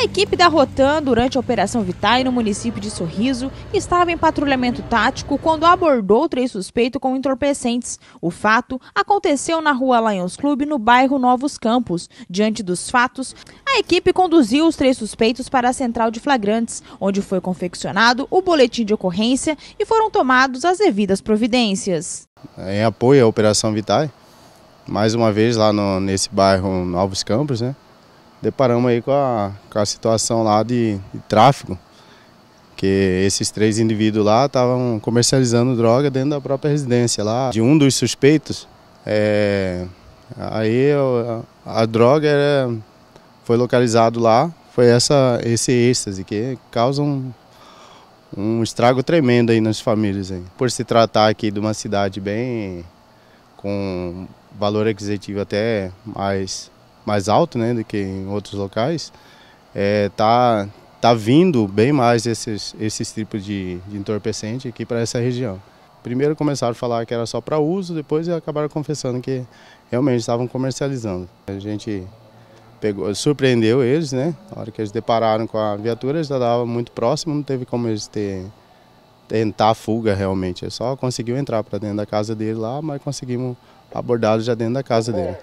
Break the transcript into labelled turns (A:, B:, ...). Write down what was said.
A: A equipe da Rotan, durante a Operação Vitae no município de Sorriso, estava em patrulhamento tático quando abordou três suspeitos com entorpecentes. O fato aconteceu na rua Lions Clube, no bairro Novos Campos. Diante dos fatos, a equipe conduziu os três suspeitos para a central de flagrantes, onde foi confeccionado o boletim de ocorrência e foram tomadas as devidas providências.
B: Em apoio à Operação Vitae, mais uma vez lá no, nesse bairro Novos Campos, né? deparamos aí com a, com a situação lá de, de tráfico, que esses três indivíduos lá estavam comercializando droga dentro da própria residência lá. De um dos suspeitos, é, aí a, a droga era, foi localizado lá, foi essa, esse êxtase que causa um, um estrago tremendo aí nas famílias. Aí. Por se tratar aqui de uma cidade bem com valor aquisitivo até mais mais alto né, do que em outros locais, é, tá, tá vindo bem mais esses, esses tipos de, de entorpecente aqui para essa região. Primeiro começaram a falar que era só para uso, depois acabaram confessando que realmente estavam comercializando. A gente pegou, surpreendeu eles, né? Na hora que eles depararam com a viatura, já estava muito próximo, não teve como eles ter, tentar a fuga realmente. É só conseguiu entrar para dentro da casa dele lá, mas conseguimos abordá los já dentro da casa dele.